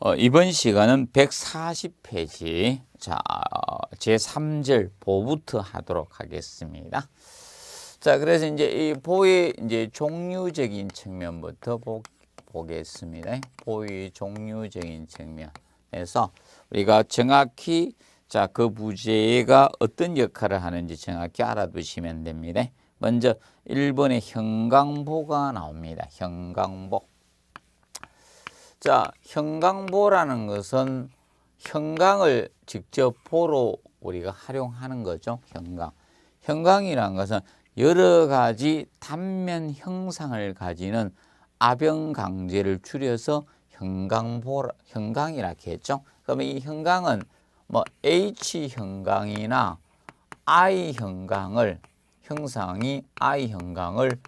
어, 이번 시간은 140페이지 자 어, 제3절 보부터 하도록 하겠습니다. 자 그래서 이제 이 보의 이제 종류적인 측면부터 보, 보겠습니다. 보의 종류적인 측면에서 우리가 정확히 자그 부재가 어떤 역할을 하는지 정확히 알아두시면 됩니다. 먼저 1번에 형광보가 나옵니다. 형광복 자, 형광보라는 것은 형광을 직접 보로 우리가 활용하는 거죠. 형광. 형광이라는 것은 여러 가지 단면 형상을 가지는 아병강제를 줄여서 형광보 형광이라 고 했죠. 그러면 이 형광은 뭐 H 형광이나 I 형광을 형상이 I 형광을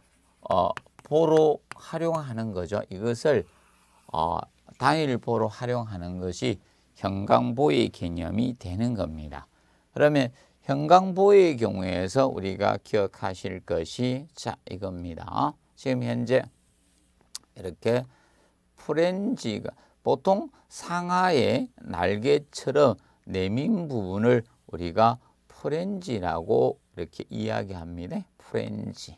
어, 보로 활용하는 거죠. 이것을 어, 단일보로 활용하는 것이 형광보의 개념이 되는 겁니다. 그러면 형광보의 경우에서 우리가 기억하실 것이 자 이겁니다. 지금 현재 이렇게 프렌지가 보통 상하의 날개처럼 내민 부분을 우리가 프렌지라고 이렇게 이야기합니다. 프렌지.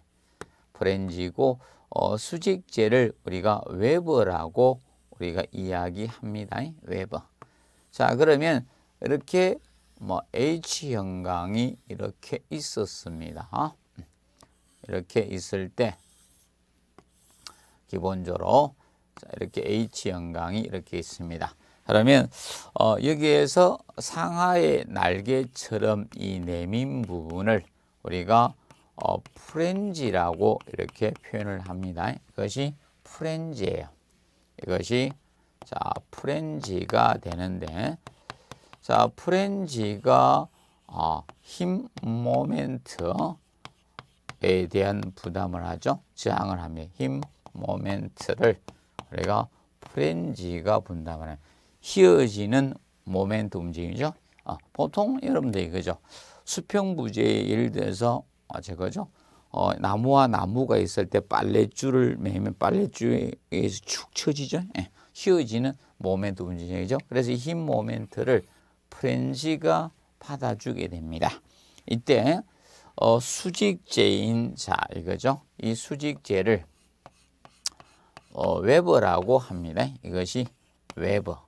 프렌지고 어, 수직재를 우리가 웨버라고 우리가 이야기합니다. 웨버. 자, 그러면 이렇게 뭐 H형광이 이렇게 있었습니다. 어? 이렇게 있을 때 기본적으로 자, 이렇게 H형광이 이렇게 있습니다. 그러면 어, 여기에서 상하의 날개처럼 이 내민 부분을 우리가 어, 프렌즈라고 이렇게 표현을 합니다. 이것이 프렌지예요. 이것이 자 프렌지가 되는데 자 프렌지가 어, 힘 모멘트에 대한 부담을 하죠. 저항을 합니다. 힘 모멘트를 우리가 그러니까 프렌지가 분담을 해요. 휘어지는 모멘트 움직이죠. 아, 어, 보통 여러분들 이거죠. 수평부재에 예를 들어서 아, 제거죠. 어, 나무와 나무가 있을 때 빨랫줄을 매면 빨랫줄에 서축 처지죠. 예. 휘어지는 모멘트 움직이죠. 그래서 이 모멘트를 프렌지가 받아주게 됩니다. 이때 어, 수직재인 자 이거죠. 이 수직재를 어, 웨버라고 합니다. 이것이 웨버.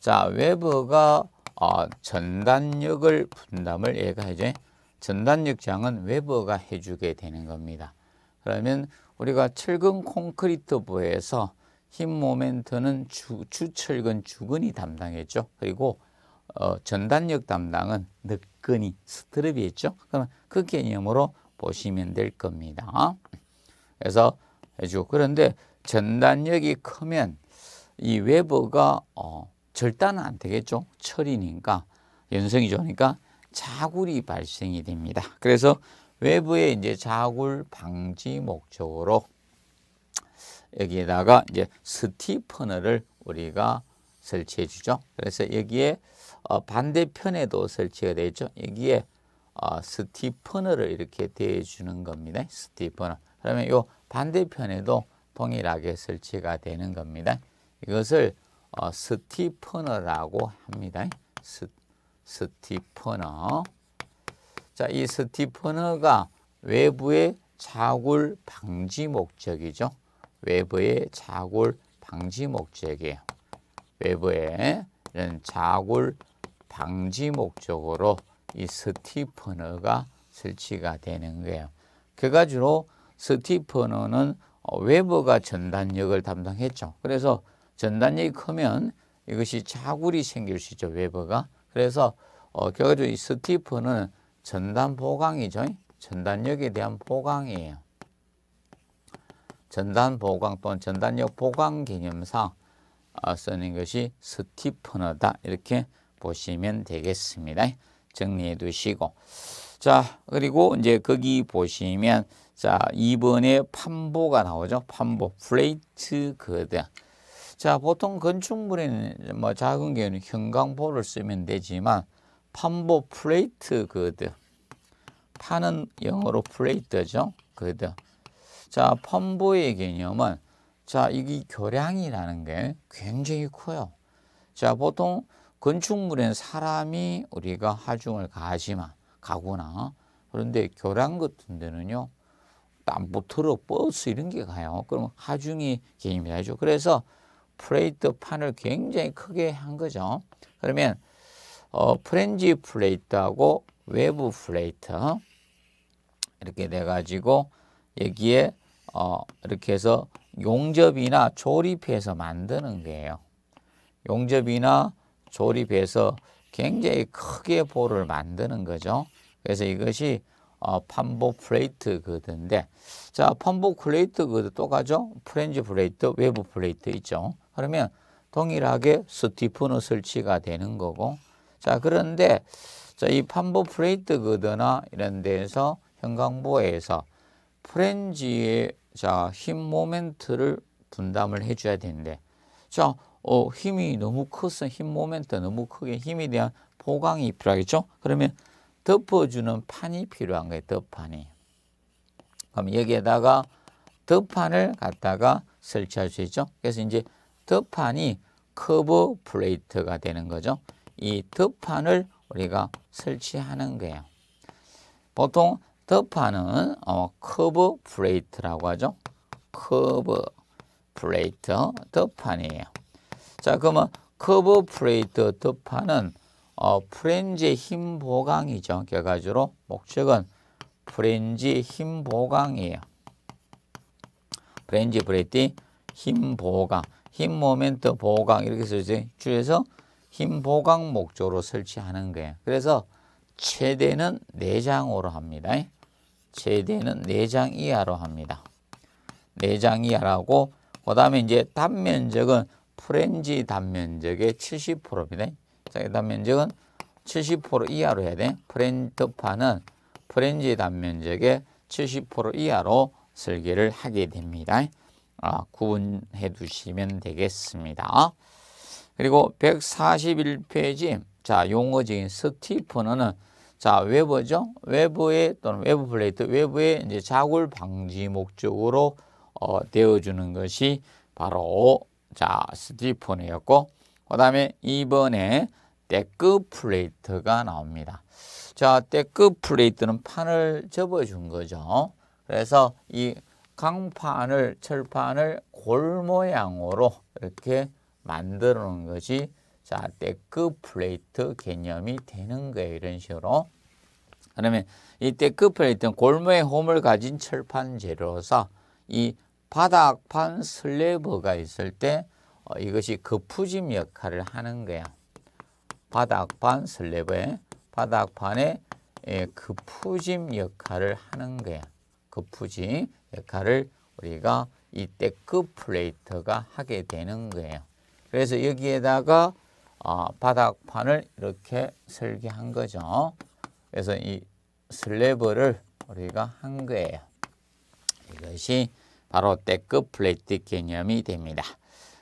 자 웨버가 어, 전단력을 분담을 얘가 해줘 전단육장은 웨버가 해주게 되는 겁니다. 그러면 우리가 철근 콘크리트 부에서 힘 모멘트는 주, 철근 주근이 담당했죠. 그리고 어, 전단력 담당은 늑근이 스트럽이 했죠. 그러면 그 개념으로 보시면 될 겁니다. 그래서 해주고 그런데 전단력이 크면 이 웨버가 어, 절단은 안 되겠죠. 철이니까 연성이 좋으니까 자굴이 발생이 됩니다. 그래서 외부에 이제 자굴 방지 목적으로 여기에다가 이제 스티퍼너를 우리가 설치해 주죠. 그래서 여기에 어 반대편에도 설치가 되죠 여기에 어 스티퍼너를 이렇게 대해 주는 겁니다. 스티퍼너. 그러면 요 반대편에도 동일하게 설치가 되는 겁니다. 이것을 어 스티퍼너라고 합니다. 스티 스티퍼너. 자, 이 스티퍼너가 외부의 자굴 방지 목적이죠. 외부의 자굴 방지 목적이에요. 외부에 이런 자굴 방지 목적으로 이 스티퍼너가 설치가 되는 거예요. 그가 주로 스티퍼너는 외부가 전단력을 담당했죠. 그래서 전단력이 크면 이것이 자굴이 생길 수 있죠. 외부가. 그래서 어, 결과이 스티프는 전단 보강이죠. 전단력에 대한 보강이에요. 전단 보강 또는 전단력 보강 개념상 어, 쓰는 것이 스티프너다 이렇게 보시면 되겠습니다. 정리해 두시고 자 그리고 이제 거기 보시면 자이번에 판보가 나오죠. 판보 플레이트 그대. 자, 보통 건축물에는 뭐 작은 경우는 형광보를 쓰면 되지만 판보 플레이트 그들 파는 영어로 플레이트죠. 그들 자, 판보의 개념은 자, 이게 교량이라는 게 굉장히 커요. 자, 보통 건축물엔 사람이 우리가 하중을 가지만 가구나 그런데 교량 같은 데는요. 땀부터로 버스 이런 게 가요. 그럼 하중이 개념이 되죠. 그래서 플레이트 판을 굉장히 크게 한 거죠. 그러면 어, 프렌지 플레이트하고 외부 플레이트 이렇게 돼 가지고 여기에 어, 이렇게 해서 용접이나 조립해서 만드는 거예요. 용접이나 조립해서 굉장히 크게 볼을 만드는 거죠. 그래서 이것이 어, 판보 플레이트 그드데자 판보 플레이트 그드 똑같죠? 프렌즈 플레이트, 외부 플레이트 있죠. 그러면 동일하게 스티프너 설치가 되는 거고 자 그런데 자이 판보 플레이트 거드나 이런 데에서 형광보에서 프렌지의 자힘 모멘트를 분담을 해줘야 되는데 자 어, 힘이 너무 커서 힘 모멘트 너무 크게 힘에 대한 보강이 필요하겠죠? 그러면 덮어주는 판이 필요한 거예요. 덮판이. 그럼 여기에다가 덮판을 갖다가 설치할 수 있죠. 그래서 이제 덮판이 커브 플레이트가 되는 거죠. 이 덮판을 우리가 설치하는 거예요. 보통 덮판은 어, 커버 플레이트라고 하죠. 커버 플레이트 덮판이에요. 자, 그러면 커버 플레이트 덮판은 어, 프렌지힘 보강이죠. 결과적으로 목적은 프렌지 힘 보강이에요. 프렌지 브레이트힘 보강. 힘 모멘트 보강 이렇게 쓰지. 주에서 힘 보강 목조로 설치하는 거예요. 그래서 최대는 내장으로 합니다. 최대는 내장 이하로 합니다. 내장 이하라고 그 다음에 이제 단면적은 프렌지 단면적의 70%입니다. 자, 이 단면적은 70% 이하로 해야 돼. 프렌트파는 프렌지 단면적의 70% 이하로 설계를 하게 됩니다. 아, 구분해 두시면 되겠습니다. 그리고 141페이지 자 용어적인 스티퍼너는 자 외부죠 외부의 또는 외부 플레이트 외부의 이제 자굴 방지 목적으로 어, 되어주는 것이 바로 자 스티퍼너였고 그다음에 이번에 데크 플레이트가 나옵니다. 자 데크 플레이트는 판을 접어준 거죠. 그래서 이 강판을 철판을 골 모양으로 이렇게 만들어 놓은 것이 자 데크 플레이트 개념이 되는 거예요. 이런 식으로. 그러면 이 데크 플레이트는 골모의 홈을 가진 철판 재료로서 이 바닥판 슬래브가 있을 때 어, 이것이 거푸집 그 역할을 하는 거야. 바닥판 슬래브에 바닥판에 거푸집 예, 그 역할을 하는 거야. 거푸집. 그 역할을 우리가 이 데크 플레이트가 하게 되는 거예요. 그래서 여기에다가 어, 바닥판을 이렇게 설계한 거죠. 그래서 이슬래버를 우리가 한 거예요. 이것이 바로 데크 플레이트 개념이 됩니다.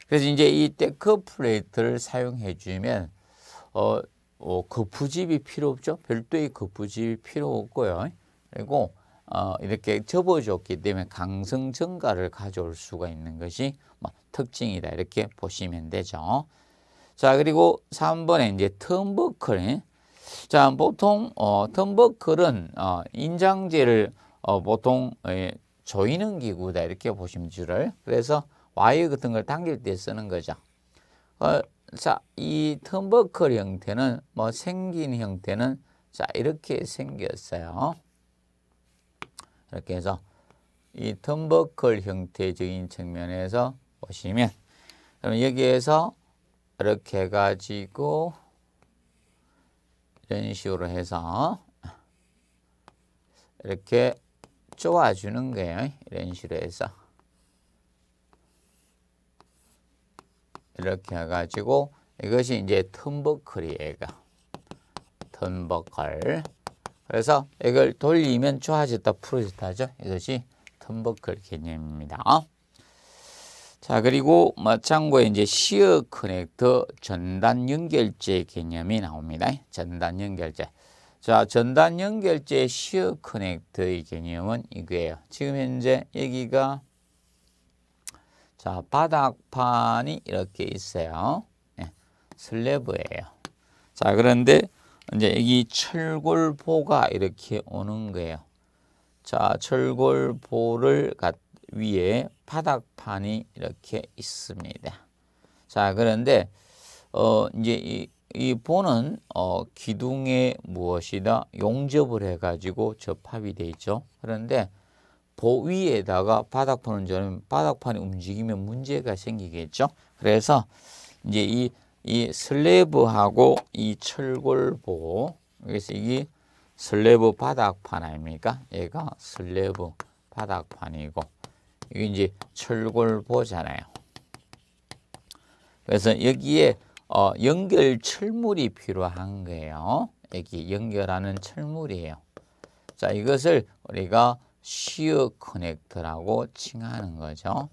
그래서 이제 이 데크 플레이트를 사용해 주면 어, 어 거푸집이 필요 없죠. 별도의 거푸집이 필요 없고요. 그리고 어, 이렇게 접어줬기 때문에 강성 증가를 가져올 수가 있는 것이 뭐 특징이다 이렇게 보시면 되죠. 자 그리고 3번에 이제 턴버클. 자 보통 어, 턴버클은 어, 인장제를 어, 보통 예, 조이는 기구다 이렇게 보시면 줄을. 그래서 와이어 같은 걸 당길 때 쓰는 거죠. 어, 자, 이 텀버클 형태는 뭐 생긴 형태는 자, 이렇게 생겼어요. 이렇게 해서 이 텀버클 형태적인 측면에서 보시면 그러면 여기에서 이렇게 해가지고 이런 식으로 해서 이렇게 쪼아주는 거예요. 이런 식으로 해서 이렇게 해가지고 이것이 이제 턴버클이에요. 턴버클 그래서 이걸 돌리면 좋아졌다 풀어졌다 하죠. 이것이 텀버클 개념입니다. 자 그리고 마찬가지로 이제 시어 커넥터 전단 연결제 개념이 나옵니다. 전단 연결제. 자 전단 연결제 시어 커넥터의 개념은 이거예요. 지금 현재 여기가 자 바닥판이 이렇게 있어요. 네, 슬래브예요. 자 그런데 이제 이 철골보가 이렇게 오는 거예요. 자, 철골보를 위에 바닥판이 이렇게 있습니다. 자, 그런데 어 이제 이, 이 보는 어 기둥에 무엇이다 용접을 해가지고 접합이 돼 있죠. 그런데 보 위에다가 바닥판을 저는 바닥판이 움직이면 문제가 생기겠죠. 그래서 이제 이이 슬래브하고 이 철골보 그래서 이게 슬래브 바닥판 아닙니까? 얘가 슬래브 바닥판이고 이게 이제 철골보잖아요. 그래서 여기에 어, 연결 철물이 필요한 거예요. 여기 연결하는 철물이에요. 자, 이것을 우리가 시어 커넥터라고 칭하는 거죠.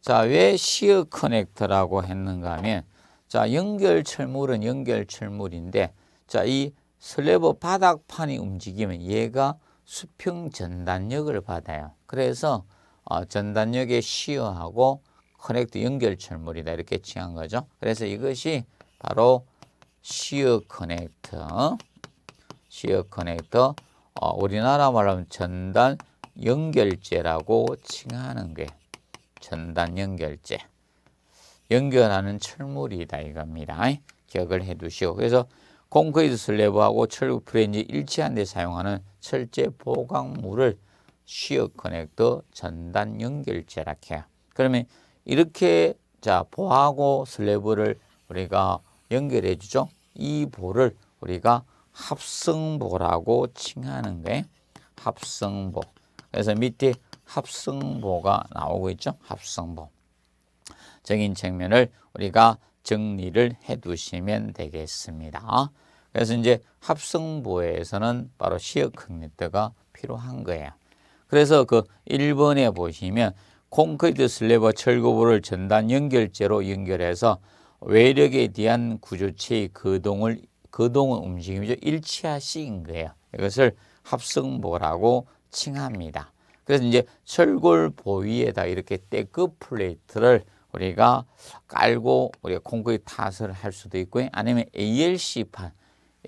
자, 왜 시어 커넥터라고 했는가 하면 자, 연결 철물은 연결 철물인데 자, 이슬래버 바닥판이 움직이면 얘가 수평 전단력을 받아요. 그래서 어, 전단력에 시어하고 커넥트 연결 철물이다 이렇게 칭한 거죠. 그래서 이것이 바로 시어 커넥터 시어 커넥터 어, 우리나라 말하면 전단 연결제라고 칭하는 게 전단 연결제. 연결하는 철물이다 이겁니다. 기억을 해두시오. 그래서 콘크리트 슬래브하고 철 프레임이 일치한 데 사용하는 철제 보강물을 쉬어 커넥터 전단 연결제라 해요. 그러면 이렇게 자 보하고 슬래브를 우리가 연결해 주죠. 이 보를 우리가 합성보라고 칭하는 게 합성보. 그래서 밑에 합성보가 나오고 있죠. 합성보. 적인 측면을 우리가 정리를 해 두시면 되겠습니다. 그래서 이제 합성보에서는 바로 시어 커넥터가 필요한 거예요. 그래서 그 1번에 보시면 콘크리트 슬래버 철거보를 전단 연결제로 연결해서 외력에 대한 구조체의 거동을 거동은 움직임이죠. 일치하시인 거예요. 이것을 합성보라고 칭합니다. 그래서 이제 철골 보위에다 이렇게 떼급 그 플레이트를 우리가 깔고 우리가 콘크리트 탓을 할 수도 있고 아니면 ALC판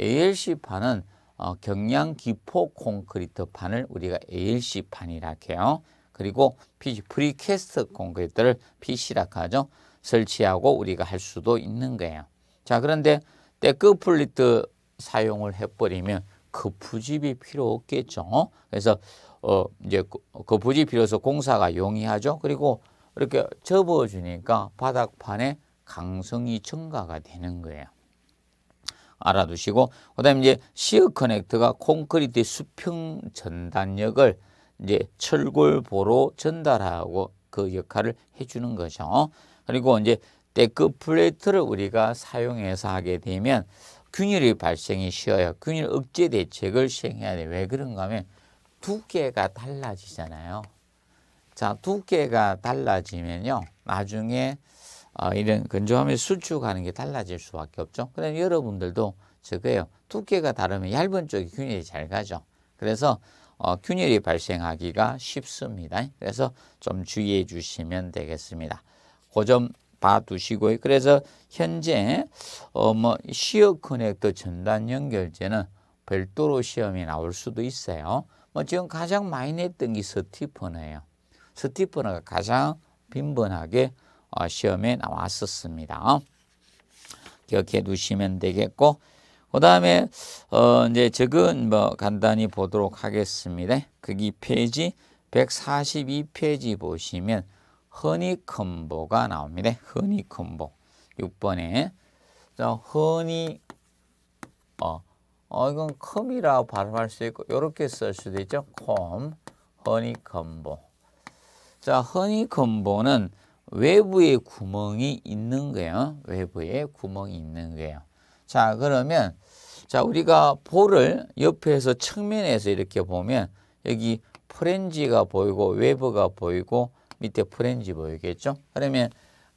ALC판은 어, 경량 기포 콘크리트 판을 우리가 ALC판이라 해요. 그리고 PC 프리캐스트 콘크리트를 PC라고 하죠. 설치하고 우리가 할 수도 있는 거예요. 자, 그런데 데크플리트 사용을 해버리면 거푸집이 필요 없겠죠. 그래서 어 이제 거푸집 필요해서 공사가 용이하죠. 그리고 이렇게 접어주니까 바닥판에 강성이 증가가 되는 거예요. 알아두시고 그다음에 이제 시어 커넥트가 콘크리트 수평 전단력을 이제 철골보로 전달하고 그 역할을 해주는 거죠. 그리고 이제 데크 플레이트를 우리가 사용해서 하게 되면 균열이 발생이 쉬어요. 균열 억제 대책을 시행해야 돼. 왜 그런가 하면 두께가 달라지잖아요. 자, 두께가 달라지면요. 나중에 어, 이런 건조함의 수축하는 게 달라질 수밖에 없죠. 그럼 여러분들도 저거예요. 두께가 다르면 얇은 쪽이 균열이 잘 가죠. 그래서 어, 균열이 발생하기가 쉽습니다. 그래서 좀 주의해 주시면 되겠습니다. 고점 그 그봐두시고 그래서 현재 어, 뭐 시어 커넥터 전단 연결제는 별도로 시험이 나올 수도 있어요. 뭐 지금 가장 많이 냈던 게 스티퍼네요. 스티프너가 가장 빈번하게 어, 시험에 나왔었습니다. 기억해 두시면 되겠고 그 다음에 어 이제 적은 뭐 간단히 보도록 하겠습니다. 거기 페이지 142페이지 보시면 허니컴보가 나옵니다. 허니컴보 6번에 자 허니 어, 어 이건 컴이라 발음할 수 있고 이렇게 쓸 수도 있죠. 컴 허니컴보 자, 허니컴보는 외부에 구멍이 있는 거예요. 외부에 구멍이 있는 거예요. 자, 그러면 자, 우리가 볼을 옆에서 측면에서 이렇게 보면 여기 프렌지가 보이고 외부가 보이고 밑에 프렌지 보이겠죠? 그러면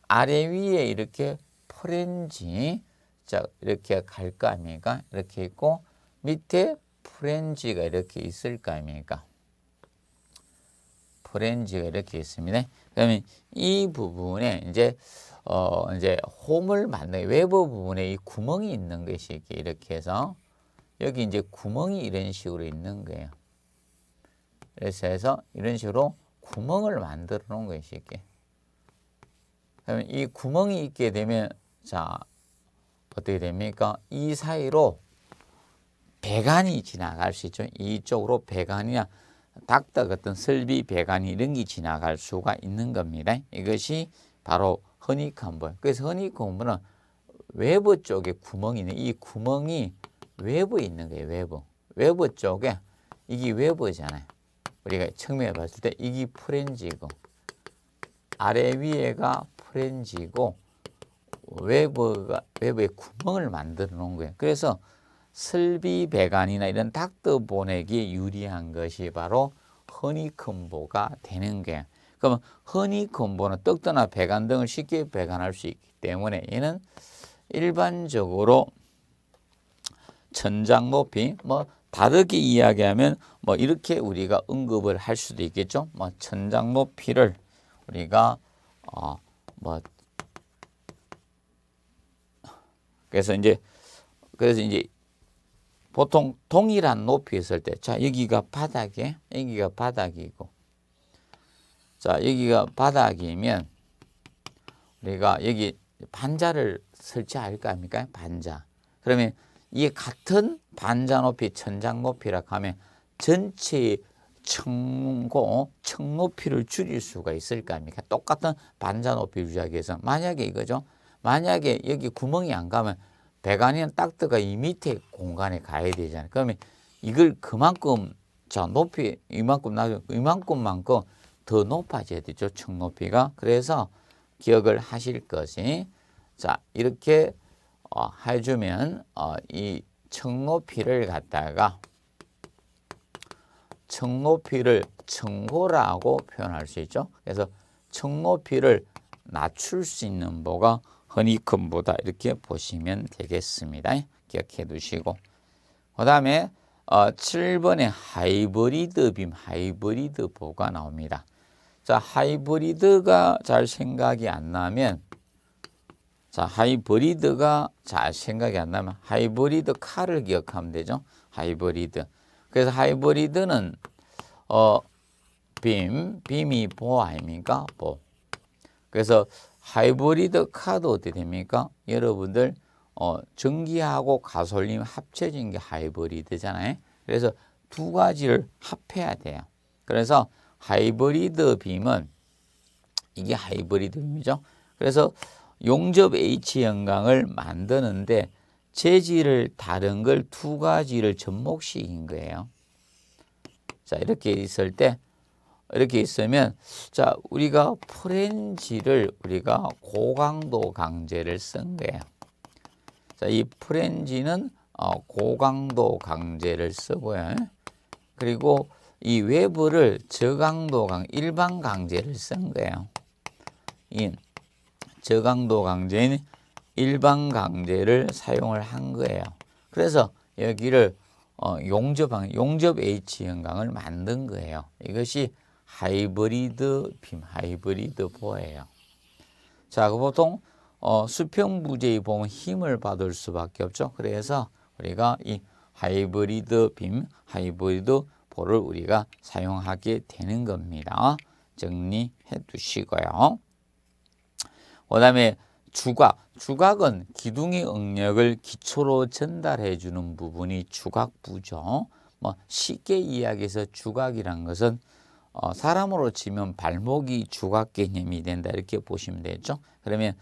아래 위에 이렇게 프렌지 자, 이렇게 갈까 아닙니까? 이렇게 있고 밑에 프렌지가 이렇게 있을 거 아닙니까? 프렌즈가 이렇게 있습니다. 그러면 이 부분에 이제 어 이제 홈을 만나 외부 부분에 이 구멍이 있는 것이 이렇게 해서 여기 이제 구멍이 이런 식으로 있는 거예요. 그래서 해서 이런 식으로 구멍을 만들어 놓은 것이 이게. 그러면 이 구멍이 있게 되면 자 어떻게 됩니까? 이 사이로 배관이 지나갈 수 있죠. 이쪽으로 배관이나 닥터 같은 설비 배관 이런 이게 지나갈 수가 있는 겁니다. 이것이 바로 허니컴버. 그래서 허니컴버는 외부 쪽에 구멍이 있는 이 구멍이 외부에 있는 거예요. 외부. 외부 쪽에 이게 외부잖아요. 우리가 측면에 봤을 때 이게 프렌지고 아래 위에가 프렌지고 외부가 외부에 구멍을 만들어 놓은 거예요. 그래서 슬비 배관이나 이런 닥터 보내기에 유리한 것이 바로 허니콤보가 되는 게. 그러면 허니콤보는 떡떠나 배관 등을 쉽게 배관할 수 있기 때문에 얘는 일반적으로 천장 높이 뭐 다르게 이야기하면 뭐 이렇게 우리가 언급을 할 수도 있겠죠. 뭐 천장 높이를 우리가 어 뭐 그래서 이제 그래서 이제 보통 동일한 높이에 있을 때, 자, 여기가 바닥에, 여기가 바닥이고, 자, 여기가 바닥이면, 우리가 여기 반자를 설치할 거 아닙니까? 반자. 그러면 이 같은 반자 높이, 천장 높이라 고 하면 전체 청고, 청높이를 줄일 수가 있을 거 아닙니까? 똑같은 반자 높이 유지하기 위해서. 만약에 이거죠. 만약에 여기 구멍이 안 가면 대관이는딱들가이 밑에 공간에 가야 되잖아요. 그러면 이걸 그만큼 자 높이 이만큼 낮 이만큼만큼 더 높아져야 되죠. 층 높이가. 그래서 기억을 하실 것이 자 이렇게 어, 해주면 어, 이층 높이를 갖다가 층 높이를 층고라고 표현할 수 있죠. 그래서 층 높이를 낮출 수 있는 보가 허니컴보다 이렇게 보시면 되겠습니다. 기억해 두시고 그 다음에 어, 7번에 하이브리드 빔, 하이브리드 보가 나옵니다. 자, 하이브리드가 잘 생각이 안 나면 자, 하이브리드가 잘 생각이 안 나면 하이브리드 카를 기억하면 되죠. 하이브리드. 그래서 하이브리드는 어, 빔, 빔이 보 아닙니까? 보. 그래서 하이브리드 카도 어떻게 됩니까? 여러분들 어, 전기하고 가솔린 합쳐진 게 하이브리드잖아요. 그래서 두 가지를 합해야 돼요. 그래서 하이브리드 빔은 이게 하이브리드 빔이죠. 그래서 용접 H 영광을 만드는데 재질을 다른 걸 두 가지를 접목시킨 거예요. 자 이렇게 있을 때 이렇게 있으면 자 우리가 프렌지를 우리가 고강도 강제를 쓴 거예요. 자이 프렌지는 어, 고강도 강제를 쓰고요. 그리고 이 외부를 저강도 강 일반 강제를 쓴 거예요. 이 저강도 강제인 일반 강제를 사용을 한 거예요. 그래서 여기를 어, 용접 용접 H형강을 만든 거예요. 이것이 하이브리드 빔, 하이브리드 보예요. 자, 그 보통 어, 수평 부재의 봉은 힘을 받을 수밖에 없죠. 그래서 우리가 이 하이브리드 빔, 하이브리드 보를 우리가 사용하게 되는 겁니다. 정리해 두시고요. 그 다음에 주각, 주각은 기둥의 응력을 기초로 전달해 주는 부분이 주각부죠. 뭐 쉽게 이야기해서 주각이란 것은 어, 사람으로 치면 발목이 주각 개념이 된다 이렇게 보시면 되죠. 그러면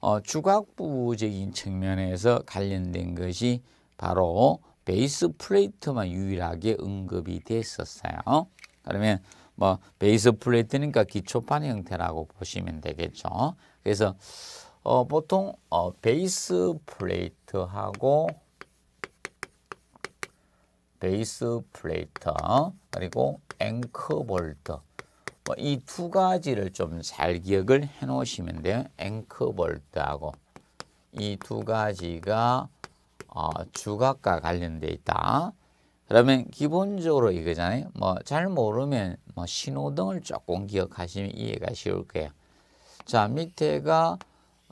어, 주각부적인 측면에서 관련된 것이 바로 베이스 플레이트만 유일하게 언급이 됐었어요. 그러면 뭐 베이스 플레이트니까 기초판 형태라고 보시면 되겠죠. 그래서 어, 보통 어, 베이스 플레이트하고 베이스 플레이트 그리고 앵커 볼트 뭐이두 가지를 좀 잘 기억을 해 놓으시면 돼요. 앵커 볼트하고 이 두 가지가 어, 주각과 관련되어 있다. 그러면 기본적으로 이거잖아요. 뭐 잘 모르면 뭐 신호등을 조금 기억하시면 이해가 쉬울 거예요. 자 밑에가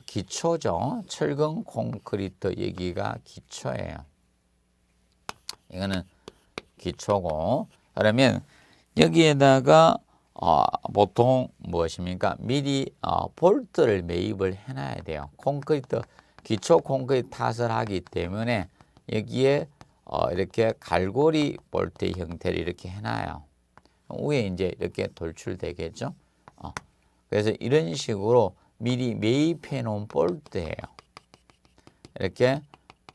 기초죠. 철근 콘크리트 얘기가 기초예요. 이거는 기초고 그러면 여기에다가 어, 보통 무엇입니까? 미리 어, 볼트를 매입을 해놔야 돼요. 콘크리트, 기초 콘크리트 탓을 하기 때문에 여기에 어, 이렇게 갈고리 볼트 형태를 이렇게 해놔요. 위에 이제 이렇게 돌출되겠죠. 어, 그래서 이런 식으로 미리 매입해 놓은 볼트예요. 이렇게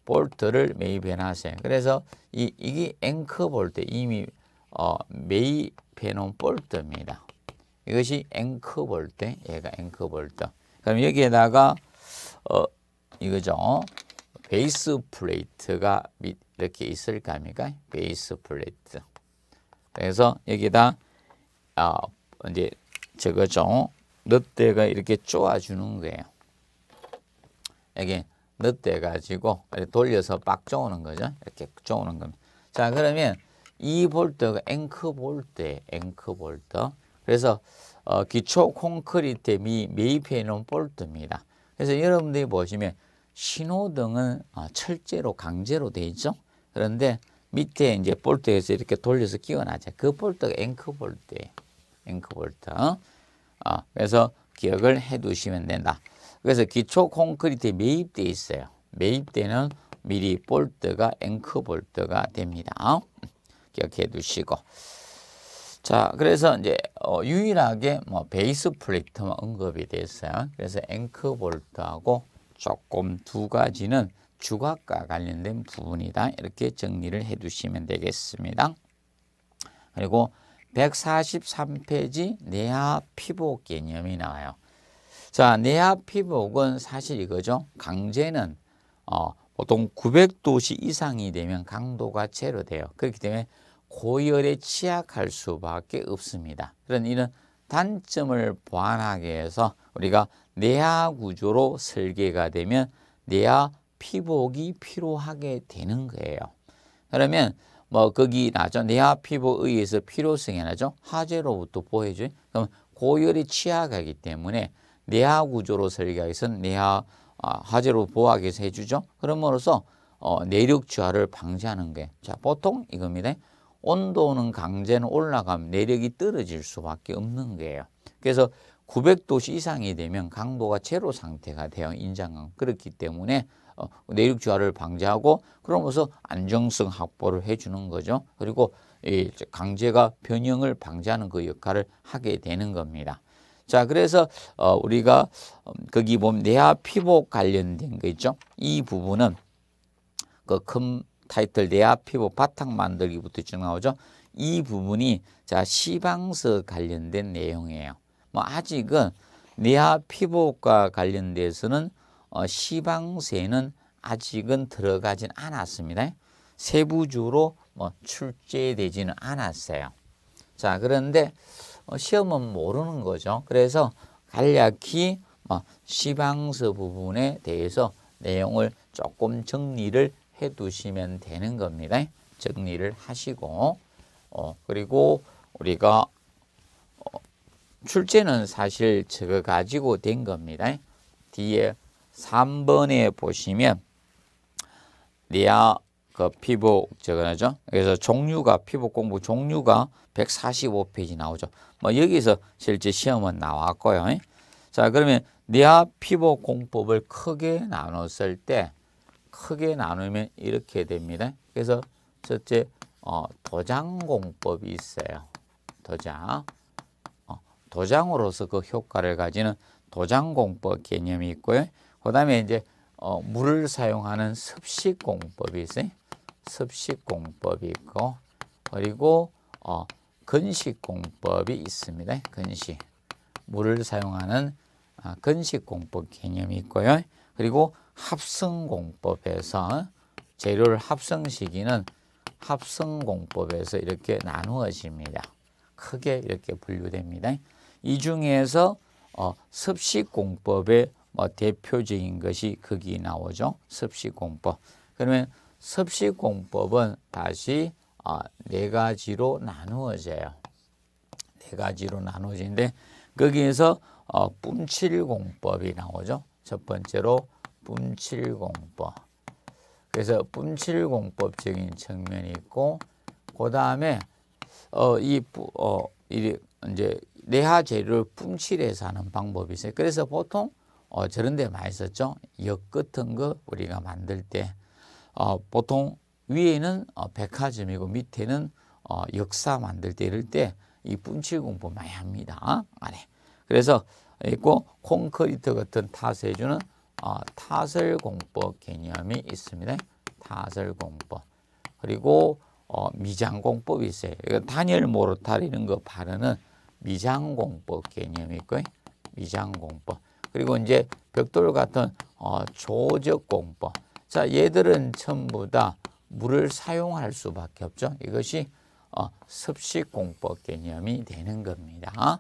볼트를 매입해 놨어요. 그래서 이, 이게 앵커 볼트 이미 어, 메이 페놈 볼트입니다. 이것이 앵커 볼트, 얘가 앵커 볼트. 그럼 여기에다가 어, 이거죠. 베이스 플레이트가 이렇게 있을 겁니까? 베이스 플레이트. 그래서 여기다 아, 이제 저거죠. 넛대가 이렇게 쪼아주는 거예요. 이게 넛대 가지고 돌려서 빡 쪼는 거죠. 이렇게 쪼는 겁니다. 자, 그러면 이볼트가앵커 볼트에 앵커 볼트. 그래서 어, 기초 콘크리트에 미, 매입해 놓은 볼트입니다. 그래서 여러분들이 보시면 신호등은 어, 철제로 강제로 돼 있죠. 그런데 밑에 이제 볼트에서 이렇게 돌려서 끼워놨죠. 그 볼트가 앵커 볼트, 앵커 볼트. 어, 그래서 기억을 해두시면 된다. 그래서 기초 콘크리트에 매입되어 있어요. 매입되는 미리 볼트가 앵커 볼트가 됩니다. 기억해 두시고 자 그래서 이제 어, 유일하게 뭐 베이스 플레이트만 언급이 뭐 됐어요. 그래서 앵커 볼트하고 조금 두 가지는 주각과 관련된 부분이다 이렇게 정리를 해 두시면 되겠습니다. 그리고 143페이지 내하 피복 개념이 나와요. 자, 내하 피복은 사실 이거죠. 강제는 어, 보통 900도씨 이상이 되면 강도가 제로돼요. 그렇기 때문에 고열에 취약할 수밖에 없습니다. 그런 이런 단점을 보완하기 위해서 우리가 내하 구조로 설계가 되면 내하 피복이 필요하게 되는 거예요. 그러면 뭐 거기 나죠. 내하 피복에 의해서 필요성이 나죠. 하재로부터 보호줘요 그럼 고열에 취약하기 때문에 내하 구조로 설계해서는 내하 하재로 아, 보호하기 위해서 해주죠. 그럼으로써 어, 내륙 주화를 방지하는 게 자, 보통 이겁니다. 온도는 강제는 올라가면 내력이 떨어질 수밖에 없는 거예요. 그래서 900도씨 이상이 되면 강도가 제로 상태가 돼요. 인장강. 그렇기 때문에 어, 내륙 주화를 방지하고 그러면서 안정성 확보를 해주는 거죠. 그리고 강제가 변형을 방지하는 그 역할을 하게 되는 겁니다. 자, 그래서 어, 우리가 음, 거기 보면 내하 피복 관련된 거 있죠. 이 부분은 그큰 타이틀 내 앞피부 뭐 바탕 만들기부터 쭉 나오죠. 이 부분이 자 시방서 관련된 내용이에요. 뭐 아직은 내하 피부과 관련돼서는 어, 시방세는 아직은 들어가진 않았습니다. 세부주로 뭐 출제되지는 않았어요. 자 그런데 어, 시험은 모르는 거죠. 그래서 간략히 뭐 시방서 부분에 대해서 내용을 조금 정리를 해두시면 되는 겁니다. 정리를 하시고 어, 그리고 우리가 어, 출제는 사실 저거 가지고 된 겁니다. 뒤에 3번에 보시면 리아 그 피부 저거죠. 그래서 종류가 피부 공부 종류가 145페이지 나오죠. 뭐 여기서 실제 시험은 나왔고요. 자 그러면 리아 피부 공법을 크게 나눴을 때 크게 나누면 이렇게 됩니다. 그래서 첫째 어, 도장공법이 있어요. 도장. 어, 도장으로서 그 효과를 가지는 도장공법 개념이 있고요. 그 다음에 이제 어, 물을 사용하는 습식공법이 있어요. 습식공법이 있고 그리고 어, 근식공법이 있습니다. 근식. 물을 사용하는 아, 근식공법 개념이 있고요. 그리고 합성공법에서 재료를 합성시키는 합성공법에서 이렇게 나누어집니다. 크게 이렇게 분류됩니다. 이 중에서 어, 습식공법의 뭐 대표적인 것이 거기 나오죠. 습식공법. 그러면 습식공법은 다시 어, 네 가지로 나누어져요. 네 가지로 나누어지는데 거기에서 어, 뿜칠공법이 나오죠. 첫 번째로 뿜칠공법. 그래서 뿜칠공법적인 측면이 있고 그 다음에 어, 이, 어, 이제 내하 재료를 뿜칠해서 하는 방법이 있어요. 그래서 보통 어, 저런 데 많이 썼죠. 역 같은 거 우리가 만들 때 어, 보통 위에는 어, 백화점이고 밑에는 어, 역사 만들 때 이럴 때 이 뿜칠 공부 많이 합니다. 아래. 어? 그래서 있고 콘크리트 같은 타세주는 어, 타설공법 개념이 있습니다. 타설공법. 그리고 어, 미장공법이 있어요. 단열 모로타리는 거 바르는 미장공법 개념이 있고요. 미장공법. 그리고 이제 벽돌 같은 어, 조적공법. 자, 얘들은 전부 다 물을 사용할 수밖에 없죠. 이것이 어, 습식공법 개념이 되는 겁니다.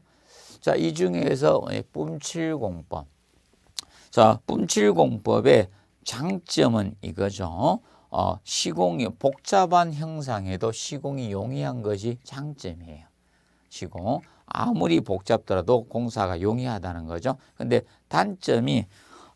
자, 이 중에서 뿜칠공법. 자, 뿜칠공법의 장점은 이거죠. 어, 시공이 복잡한 형상에도 시공이 용이한 것이 장점이에요. 시공 아무리 복잡더라도 공사가 용이하다는 거죠. 근데 단점이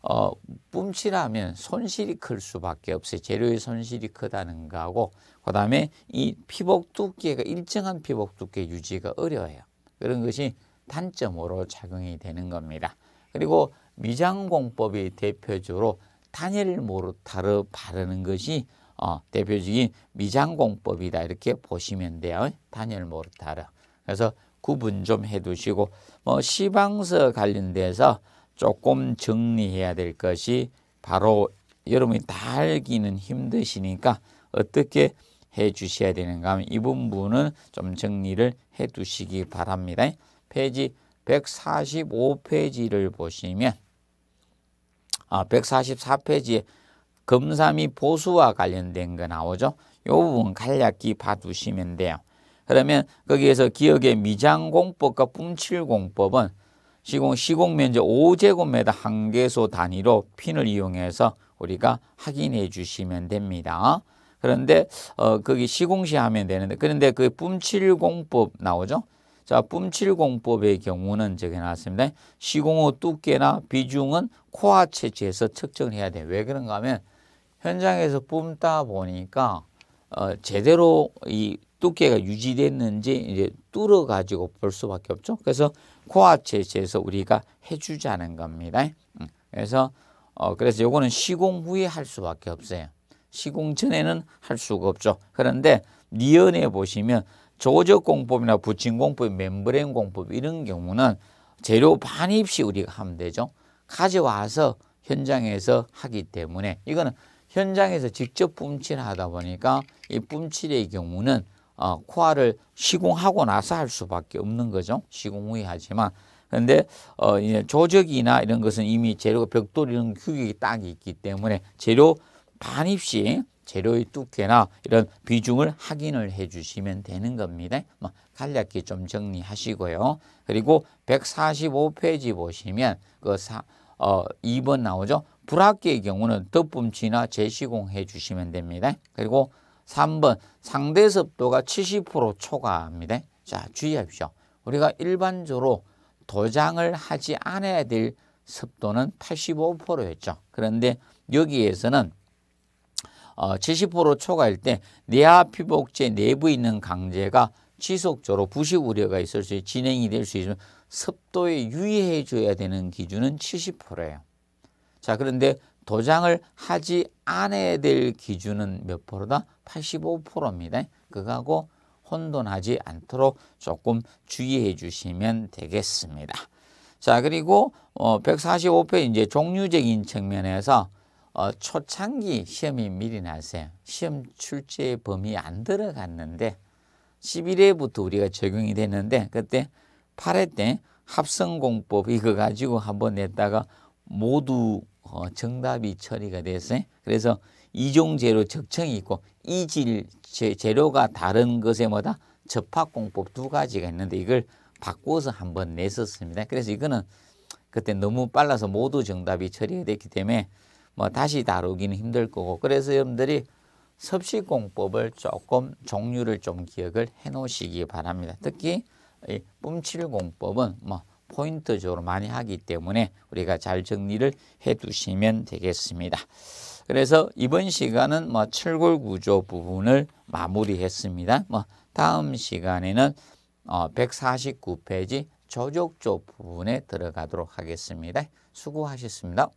어, 뿜칠하면 손실이 클 수밖에 없어요. 재료의 손실이 크다는 거고 하 그다음에 이 피복 두께가 일정한 피복 두께 유지가 어려워요. 그런 것이 단점으로 작용이 되는 겁니다. 그리고 미장공법이 대표적으로 단일 모르타르 바르는 것이 어, 대표적인 미장공법이다 이렇게 보시면 돼요. 단일 모르타르. 그래서 구분 좀 해두시고 뭐 시방서 관련돼서 조금 정리해야 될 것이 바로 여러분이 다 알기는 힘드시니까 어떻게 해 주셔야 되는가 하면 이 부분은 좀 정리를 해 두시기 바랍니다. 페이지 145페이지를 보시면 144페이지에 아, 검사 및 보수와 관련된 거 나오죠. 이 부분 간략히 봐두시면 돼요. 그러면 거기에서 기억의 미장공법과 뿜칠공법은 시공, 시공 면적 5제곱미터 한계소 단위로 핀을 이용해서 우리가 확인해 주시면 됩니다. 그런데 어, 거기 시공시 하면 되는데 그런데 그 뿜칠공법 나오죠. 자, 뿜칠공법의 경우는 저기 나왔습니다. 시공호 두께나 비중은 코아 채취에서 측정해야 돼. 왜 그런가 하면 현장에서 뿜다 보니까 어, 제대로 이 두께가 유지됐는지 이제 뚫어 가지고 볼 수밖에 없죠. 그래서 코아 채취에서 우리가 해주자는 겁니다. 음, 그래서 어, 그래서 요거는 시공 후에 할 수밖에 없어요. 시공 전에는 할 수가 없죠. 그런데 니은에 보시면 조적 공법이나 부침 공법, 멤브레인 공법 이런 경우는 재료 반입 시 우리가 하면 되죠. 가져와서 현장에서 하기 때문에 이거는 현장에서 직접 뿜칠하다 보니까 이 뿜칠의 경우는 어, 코알을 시공하고 나서 할 수밖에 없는 거죠. 시공 후에 하지만 근데 어, 이제 조적이나 이런 것은 이미 재료 벽돌 이런 규격이 딱 있기 때문에 재료 반입시 재료의 두께나 이런 비중을 확인을 해 주시면 되는 겁니다. 뭐 간략히 좀 정리하시고요. 그리고 145페이지 보시면 그 사, 어, 2번 나오죠. 불합기의 경우는 덧붙치나 재시공해 주시면 됩니다. 그리고 3번 상대 습도가 70% 초과합니다. 자 주의하십시오. 우리가 일반적으로 도장을 하지 않아야 될 습도는 85%였죠. 그런데 여기에서는 70% 어, 초과일 때 내하 피복제 내부에 있는 강제가 지속적으로 부식 우려가 있을 수 있고 진행이 될 수 있으면 습도에 유의해 줘야 되는 기준은 70%예요. 자, 그런데 도장을 하지 않아야 될 기준은 몇다 85%입니다. 그거하고 혼돈하지 않도록 조금 주의해 주시면 되겠습니다. 자, 그리고 어, 145페이지 이제 종류적인 측면에서 어, 초창기 시험이 미리 나세요. 시험 출제 범위 안 들어갔는데 11회부터 우리가 적용이 되는데 그때 8회 때 합성공법 이거 가지고 한번 냈다가 모두 어, 정답이 처리가 됐어요. 그래서 이종 재로 적청이 있고 이질 제, 재료가 다른 것에 뭐다 접합공법 두 가지가 있는데 이걸 바꿔서 한번 냈었습니다. 그래서 이거는 그때 너무 빨라서 모두 정답이 처리가 됐기 때문에 뭐 다시 다루기는 힘들 거고 그래서 여러분들이 섭식공법을 조금 종류를 좀 기억을 해 놓으시기 바랍니다. 특히 이 뿜칠공법은 뭐 포인트적으로 많이 하기 때문에 우리가 잘 정리를 해 두시면 되겠습니다. 그래서 이번 시간은 뭐 철골 구조 부분을 마무리했습니다. 뭐 다음 시간에는 어 149페이지 조족조 부분에 들어가도록 하겠습니다. 수고하셨습니다.